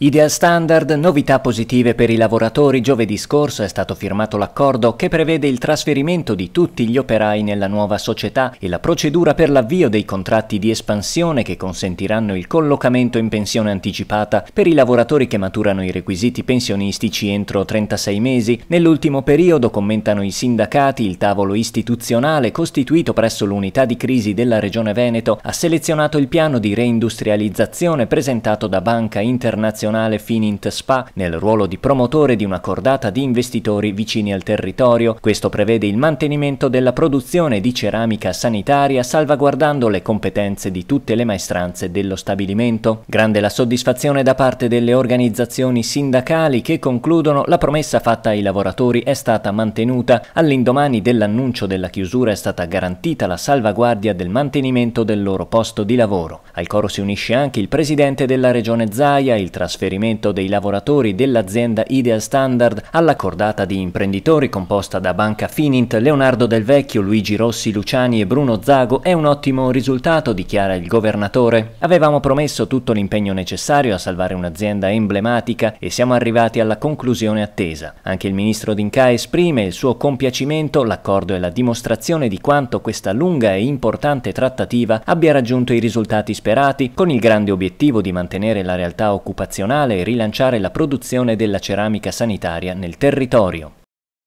Idea Standard, novità positive per i lavoratori. Giovedì scorso è stato firmato l'accordo che prevede il trasferimento di tutti gli operai nella nuova società e la procedura per l'avvio dei contratti di espansione che consentiranno il collocamento in pensione anticipata per i lavoratori che maturano i requisiti pensionistici entro 36 mesi. Nell'ultimo periodo, commentano i sindacati, il tavolo istituzionale costituito presso l'unità di crisi della Regione Veneto ha selezionato il piano di reindustrializzazione presentato da Banca Internazionale multinazionale Finint Spa nel ruolo di promotore di una cordata di investitori vicini al territorio. Questo prevede il mantenimento della produzione di ceramica sanitaria salvaguardando le competenze di tutte le maestranze dello stabilimento. Grande la soddisfazione da parte delle organizzazioni sindacali che concludono la promessa fatta ai lavoratori è stata mantenuta. All'indomani dell'annuncio della chiusura è stata garantita la salvaguardia del mantenimento del loro posto di lavoro. Al coro si unisce anche il presidente della regione Zaia, il trasferimento trasferimento dei lavoratori dell'azienda Ideal Standard all'accordata di imprenditori composta da Banca Finint, Leonardo Del Vecchio, Luigi Rossi Luciani e Bruno Zago è un ottimo risultato, dichiara il governatore. Avevamo promesso tutto l'impegno necessario a salvare un'azienda emblematica e siamo arrivati alla conclusione attesa. Anche il ministro D'Inca esprime il suo compiacimento, l'accordo è la dimostrazione di quanto questa lunga e importante trattativa abbia raggiunto i risultati sperati con il grande obiettivo di mantenere la realtà occupazionale nazionale e rilanciare la produzione della ceramica sanitaria nel territorio.